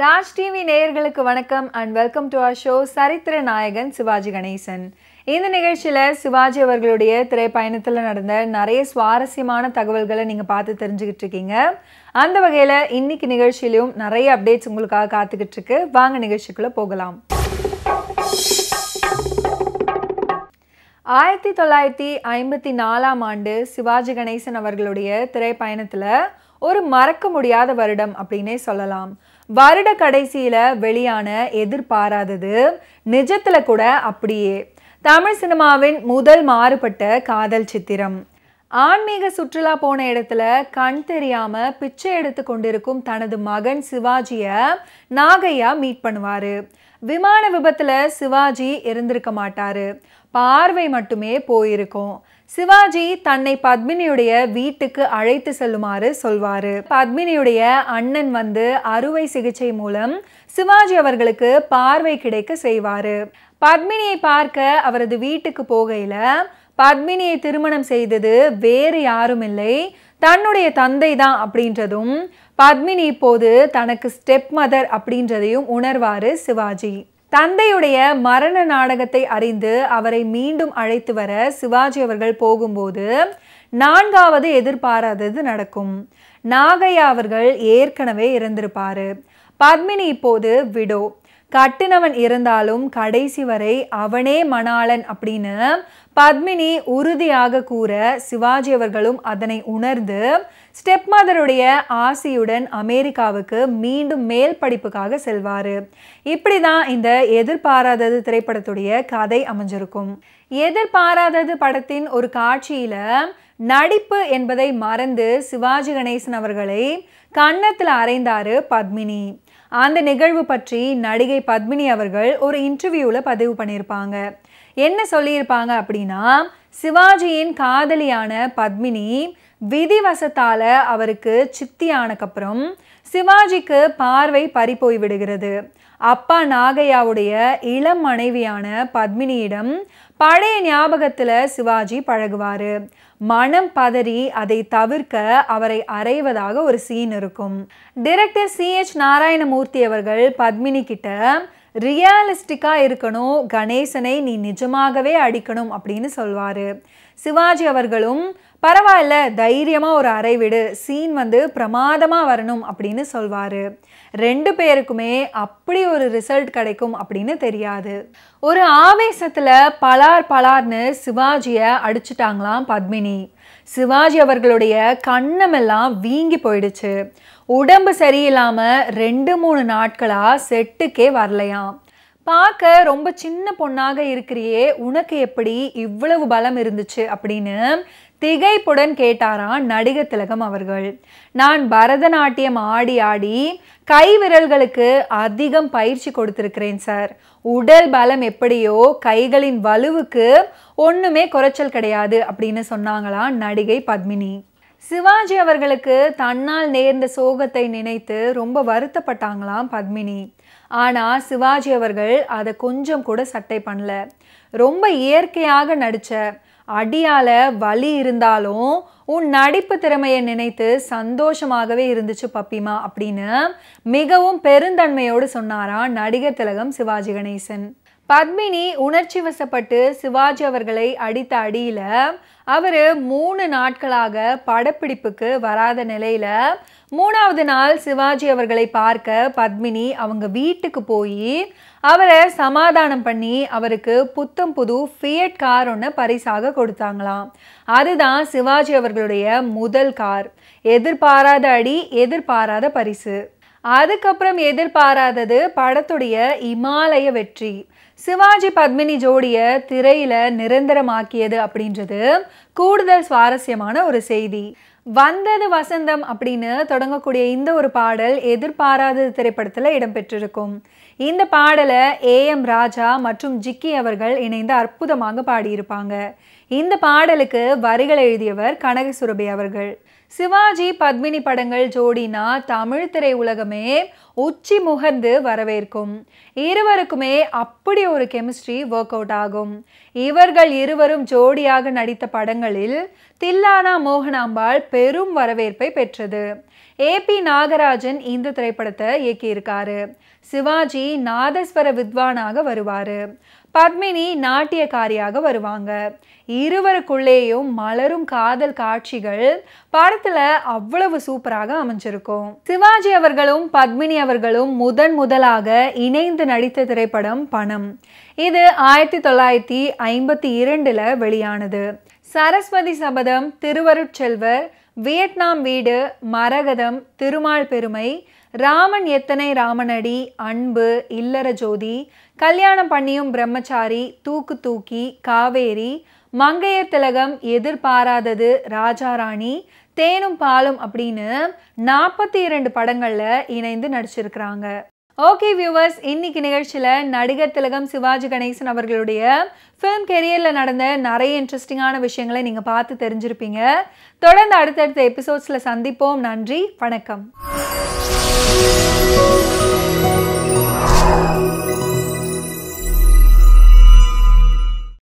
Raj TV நேயர்களுக்கு வணக்கம் and welcome to our show சரித்திர நாயகன் சிவாஜி கணேசன் இந்த நிகழ்ச்சியில் சிவாஜி அவர்களுடைய திரைப்பயணத்தில் நடந்த நிறைய சுவாரஸ்யமான தகவல்களை நீங்கள் பார்த்து தெரிஞ்சுக்கிட்டு இருக்கீங்க அந்த வகையில் இன்னைக்கு நிகழ்ச்சியிலையும் நிறைய அப்டேட்ஸ் உங்களுக்காக காத்துக்கிட்டு இருக்கு வாங்க நிகழ்ச்சிக்குள்ளே போகலாம் ஆயிரத்தி தொள்ளாயிரத்தி ஐம்பத்தி நாலாம் ஆண்டு சிவாஜி கணேசன் அவர்களுடைய திரைப்பயணத்தில் ஒரு மறக்க முடியாத வருடம் அப்படின்னே சொல்லலாம் வருட கடைசியில் வெளியான எதிர்பாராதது நிஜத்தில் கூட அப்படியே தமிழ் சினிமாவின் முதல் மாறுபட்ட காதல் சித்திரம் ஆன்மீக சுற்றுலா போன இடத்துல கண் தெரியாம பிச்சை எடுத்து கொண்டிருக்கும் தனது மகன் சிவாஜிய நாகையா மீட் பண்ணுவாரு விமான விபத்தில் சிவாஜி இருந்திருக்க மாட்டார் பார்வை மட்டுமே போயிருக்கும் சிவாஜி தன்னை பத்மினியுடைய வீட்டுக்கு அழைத்து செல்லுமாறு சொல்வார் பத்மினியுடைய அண்ணன் வந்து அறுவை சிகிச்சை மூலம் சிவாஜி அவர்களுக்கு பார்வை கிடைக்க செய்வார் பத்மினியை பார்க்க அவரது வீட்டுக்கு போகையில் பத்மினியை திருமணம் செய்தது வேறு யாரும் இல்லை தன்னுடைய தந்தை தான் அப்படின்றதும் பத்மினி இப்போது தனக்கு ஸ்டெப் மதர் அப்படின்றதையும் உணர்வாரு சிவாஜி தந்தையுடைய மரண நாடகத்தை அறிந்து அவரை மீண்டும் அழைத்து வர சிவாஜி அவர்கள் போகும்போது நான்காவது எதிர்பாராதது நடக்கும் நாகையா அவர்கள் ஏற்கனவே இறந்திருப்பாரு பத்மினி இப்போது விடோ கட்டினவன் இருந்தாலும் கடைசி வரை அவனே மணாளன் அப்படின்னு பத்மினி உறுதியாக கூற சிவாஜி அவர்களும் அதனை உணர்ந்து ஸ்டெப் மதருடைய ஆசியுடன் அமெரிக்காவுக்கு மீண்டும் மேல் படிப்புக்காக செல்வார் இப்படி தான் இந்த எதிர்பாராதது திரைப்படத்துடைய கதை அமைஞ்சிருக்கும் எதிர்பாராதது படத்தின் ஒரு காட்சியில் நடிப்பு என்பதை மறந்து சிவாஜி கணேசன் அவர்களை கன்னத்தில் அறைந்தார் பத்மினி அந்த நிகழ்வு பற்றி நடிகை பத்மினி அவர்கள் ஒரு இன்டர்வியூவில் பதிவு பண்ணியிருப்பாங்க என்ன சொல்லியிருப்பாங்க அப்படின்னா சிவாஜியின் காதலியான பத்மினி விதிவசத்தால் அவருக்கு சித்தியானக்கப்புறம் சிவாஜிக்கு பார்வை பறிப்போய் விடுகிறது அப்பா நாகையாவுடைய இளம் மனைவியான பத்மினியிடம் பழைய ஞாபகத்தில் சிவாஜி பழகுவார் மனம் பதறி அதை தவிர்க்க அவரை அறைவதாக ஒரு சீன் இருக்கும் டிரெக்டர் சி எச் நாராயணமூர்த்தி அவர்கள் பத்மினி கிட்ட ரியாலிஸ்டிக்காக இருக்கணும் கணேசனை நீ நிஜமாகவே அடிக்கணும் அப்படின்னு சொல்வார் சிவாஜி அவர்களும் பரவாயில்ல தைரியமாக ஒரு அறைவிடு சீன் வந்து பிரமாதமாக வரணும் அப்படின்னு சொல்வார் ரெண்டு பேருக்குமே அப்படி ஒரு ரிசல்ட் கிடைக்கும் அப்படின்னு தெரியாது ஒரு ஆவேசத்தில் பலார் பலார்னு சிவாஜியை அடிச்சிட்டாங்களாம் பத்மினி சிவாஜி அவர்களுடைய கண்ணமெல்லாம் வீங்கி போயிடுச்சு உடம்பு சரியில்லாமல் ரெண்டு மூணு நாட்களாக செட்டுக்கே வரலையாம் பார்க்க ரொம்ப சின்ன பொண்ணாக இருக்கிறியே உனக்கு எப்படி இவ்வளவு பலம் இருந்துச்சு அப்படின்னு திகைப்புடன் கேட்டாராம் நடிகர் திலகம் அவர்கள் நான் பரதநாட்டியம் ஆடி ஆடி கை விரல்களுக்கு அதிகம் பயிற்சி கொடுத்துருக்கிறேன் சார் உடல் பலம் எப்படியோ கைகளின் வலுவுக்கு ஒன்றுமே குறைச்சல் கிடையாது அப்படின்னு சொன்னாங்களாம் நடிகை பத்மினி சிவாஜி அவர்களுக்கு தன்னால் நேர்ந்த சோகத்தை நினைத்து ரொம்ப வருத்தப்பட்டாங்களாம் பத்மினி ஆனால் சிவாஜி அவர்கள் அதை கொஞ்சம் கூட சட்டை பண்ணல ரொம்ப இயற்கையாக நடித்த அடியால வலி இருந்தாலும் உன் நடிப்பு திறமையை நினைத்து சந்தோஷமாகவே இருந்துச்சு பப்பிமா அப்படின்னு மிகவும் பெருந்தன்மையோடு சொன்னாராம் நடிகர் திலகம் சிவாஜி கணேசன் பத்மினி உணர்ச்சி வசப்பட்டு சிவாஜி அவர்களை அடித்த அடியில் அவர் மூணு நாட்களாக படப்பிடிப்புக்கு வராத நிலையில் மூணாவது நாள் சிவாஜி அவர்களை பார்க்க பத்மினி அவங்க வீட்டுக்கு போய் அவரை சமாதானம் பண்ணி அவருக்கு புத்தம் புது ஃபியட் கார் ஒன்று பரிசாக கொடுத்தாங்களாம் அதுதான் சிவாஜி அவர்களுடைய முதல் கார் எதிர்பாராத அடி எதிர்பாராத பரிசு அதுக்கப்புறம் எதிர்பாராதது படத்துடைய இமாலய வெற்றி சிவாஜி பத்மினி ஜோடியை திரையில் நிரந்தரமாக்கியது அப்படின்றது கூடுதல் சுவாரஸ்யமான ஒரு செய்தி வந்தது வசந்தம் அப்படின்னு தொடங்கக்கூடிய இந்த ஒரு பாடல் எதிர்பாராத திரைப்படத்தில் இடம்பெற்றிருக்கும் இந்த பாடலை ஏ எம் ராஜா மற்றும் ஜிக்கி அவர்கள் இணைந்து அற்புதமாக பாடியிருப்பாங்க இந்த பாடலுக்கு வரிகள் எழுதியவர் கனகசுரபி அவர்கள் சிவாஜி பத்மினி படங்கள் ஜோடினா தமிழ் திரையுலகமே உச்சி முகர்ந்து வரவேற்கும் இருவருக்குமே அப்படி ஒரு கெமிஸ்ட்ரி ஒர்க் அவுட் ஆகும் இவர்கள் இருவரும் ஜோடியாக நடித்த படங்களில் தில்லானா மோகனாம்பாள் பெரும் வரவேற்பை பெற்றது ஏ பி நாகராஜன் இந்த திரைப்படத்தை இயக்கியிருக்காரு சிவாஜி நாதஸ்வர வித்வானாக வருவாரு பத்மினி நாட்டியக்காரியாக வருவாங்க இருவருக்குள்ளேயும் மலரும் காதல் காட்சிகள் படத்துல அவ்வளவு சூப்பராக அமைஞ்சிருக்கும் சிவாஜி அவர்களும் பத்மினி அவர்களும் முதன் முதலாக இணைந்து நடித்த திரைப்படம் பணம் இது ஆயிரத்தி தொள்ளாயிரத்தி ஐம்பத்தி இரண்டுல வெளியானது சரஸ்வதி சபதம் திருவருட்செல்வர் வியட்நாம் வீடு மரகதம் திருமால் பெருமை ராமன் எத்தனை ராமனடி அன்பு இல்லற ஜோதி கல்யாணம் பண்ணியும் பிரம்மச்சாரி தூக்கு தூக்கி காவேரி மங்கையர் திலகம் எதிர்பாராதது ராஜாராணி தேனும் பாலும் அப்படின்னு நாற்பத்தி இரண்டு படங்களில் இணைந்து நடிச்சிருக்கிறாங்க ஓகே வியூவர்ஸ் இன்னைக்கு நிகழ்ச்சியில் நடிகர் திலகம் சிவாஜி கணேசன் அவர்களுடைய ஃபிலிம் கெரியரில் நடந்த நிறைய இன்ட்ரெஸ்டிங்கான விஷயங்களை நீங்கள் பார்த்து தெரிஞ்சிருப்பீங்க தொடர்ந்து அடுத்தடுத்த எபிசோட்ஸில் சந்திப்போம் நன்றி வணக்கம்